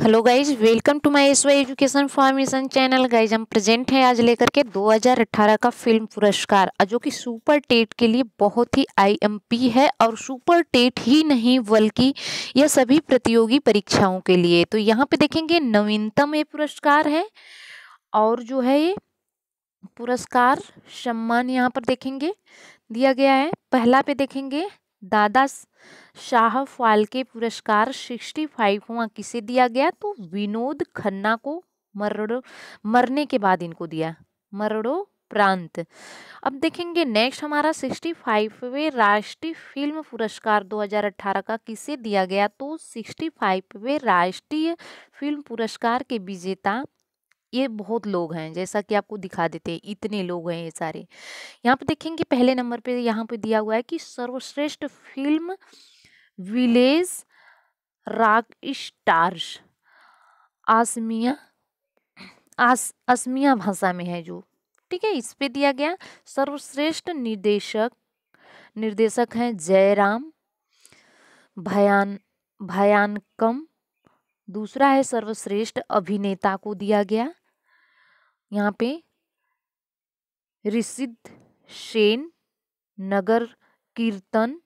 hello guys welcome to my S Y education formation channel guys हम present हैं आज लेकर के 2018 का फिल्म पुरस्कार जो कि सुपर टेट के लिए बहुत ही आईएमपी है और सुपर टेट ही नहीं बल्कि यह सभी प्रतियोगी परीक्षाओं के लिए तो यहाँ पे देखेंगे नवीनतम ये पुरस्कार है और जो है ये पुरस्कार सम्मान यहाँ पर देखेंगे दिया गया है पहला पे देखेंगे दादा शाह फाल्के पुरस्कार 65वां किसे दिया गया तो विनोद खन्ना को मरड़ो मरने के बाद इनको दिया मरड़ो प्रांत अब देखेंगे नेक्स्ट हमारा 65वें राष्ट्रीय फिल्म पुरस्कार 2018 का किसे दिया गया तो 65वें राष्ट्रीय फिल्म पुरस्कार के विजेता ये बहुत लोग हैं जैसा कि आपको दिखा देते हैं इतने लोग हैं ये सारे यहाँ पे देखेंगे पहले नंबर पे यहाँ पे दिया हुआ है कि सर्वश्रेष्ठ film Village Rockstars Asamiya आस असमिया भाषा में है जो ठीक है इस पे दिया गया सर्वश्रेष्ठ निर्देशक निर्देशक हैं जयराम भयान भयानकम दूसरा है सर्वश्रेष्ठ अभिनेता को दिया गया यहाँ पे रिसिद्ध शेन नगर कीर्तन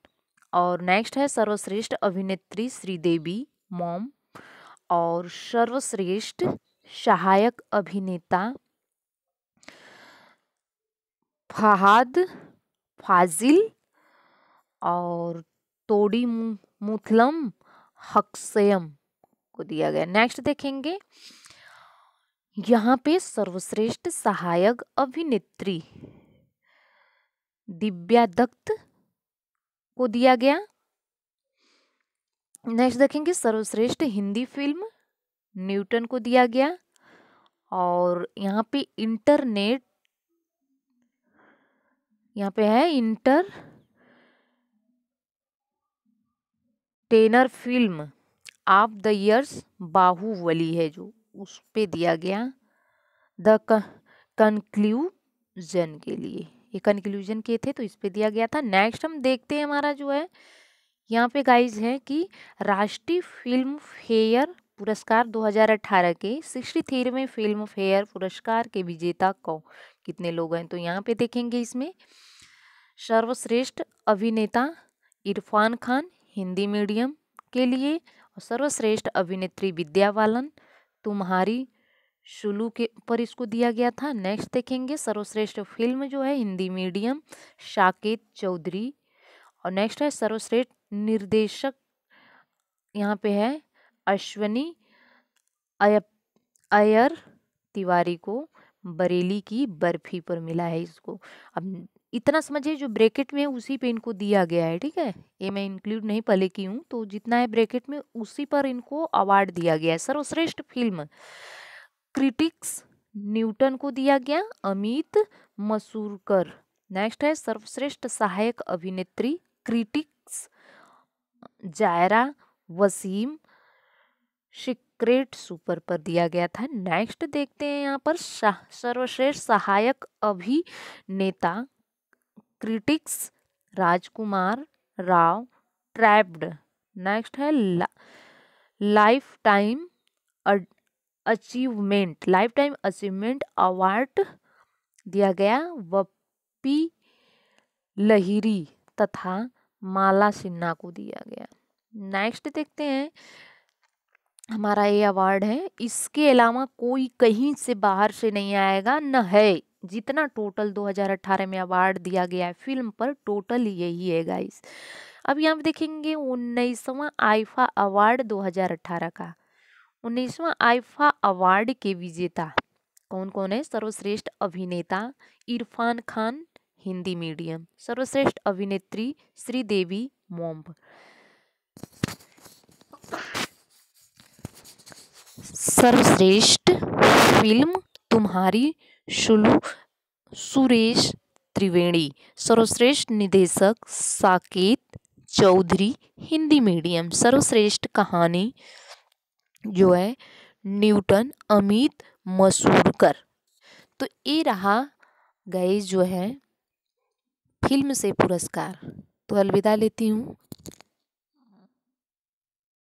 और नेक्स्ट है सर्वश्रेष्ठ अभिनेत्री श्रीदेवी मॉम और सर्वश्रेष्ठ सहायक अभिनेता फहाद फाजिल और तोड़ी मुथलम हक्सयम को दिया गया नेक्स्ट देखेंगे यहाँ पे सर्वश्रेष्ठ सहायक अभिनेत्री दिव्या दत्त को दिया गया नेक्स्ट देखेंगे सर्वश्रेष्ठ हिंदी फिल्म न्यूटन को दिया गया और यहाँ पे इंटरनेट यहाँ पे है entertainer film of the years Baahubali है जो उस पर दिया गया द कंक्लूजन के लिए ये कंक्लूजन के थे तो इस पे दिया गया था नेक्स्ट हम देखते हैं हमारा जो है यहाँ पे गाइज है कि राष्ट्रीय फिल्म फेयर पुरस्कार 2018 के सिक्सटी में फिल्म फेयर पुरस्कार के विजेता कौ कितने लोग हैं तो यहाँ पे देखेंगे इसमें सर्वश्रेष्ठ अभिनेता इरफान खान हिंदी मीडियम के लिए और सर्वश्रेष्ठ अभिनेत्री विद्या बालन तुम्हारी शुलू के पर इसको दिया गया था नेक्स्ट देखेंगे सर्वश्रेष्ठ फिल्म जो है हिंदी मीडियम साकेत चौधरी और नेक्स्ट है सर्वश्रेष्ठ निर्देशक यहाँ पे है अश्वनी अय अयर तिवारी को बरेली की बर्फी पर मिला है इसको अब इतना समझिए जो ब्रैकेट में उसी पे इनको दिया गया है ठीक है ये मैं इंक्लूड नहीं पहले की हूँ तो जितना है ब्रैकेट में उसी पर इनको अवार्ड दिया गया है सर्वश्रेष्ठ फिल्म क्रिटिक्स न्यूटन को दिया गया अमित मसूरकर नेक्स्ट है सर्वश्रेष्ठ सहायक अभिनेत्री critics Zaira Wasim secret super पर दिया गया था नेक्स्ट देखते हैं यहाँ पर सर्वश्रेष्ठ सहायक अभिनेता critics Rajkumar Rao trapped next है lifetime achievement lifetime achievement award दिया गया वपी लहिरी तथा माला सिन्हा को दिया गया नेक्स्ट देखते हैं हमारा ये अवार्ड है इसके अलावा कोई कहीं से बाहर से नहीं आएगा न है जितना टोटल 2018 में अवार्ड दिया गया है फिल्म पर टोटल यही है गाइस अब यहाँ पर देखेंगे उन्नीसवा आइफा अवार्ड 2018 का उन्नीसवा आइफा अवार्ड के विजेता कौन कौन है सर्वश्रेष्ठ अभिनेता इरफान खान हिंदी मीडियम सर्वश्रेष्ठ अभिनेत्री श्रीदेवी मोम्ब सर्वश्रेष्ठ फिल्म तुम्हारी शुलू सुरेश त्रिवेणी सर्वश्रेष्ठ निदेशक साकेत चौधरी हिंदी मीडियम सर्वश्रेष्ठ कहानी जो है न्यूटन अमित मसूरकर तो ये रहा गए जो है फिल्म से पुरस्कार तो अलविदा लेती हूँ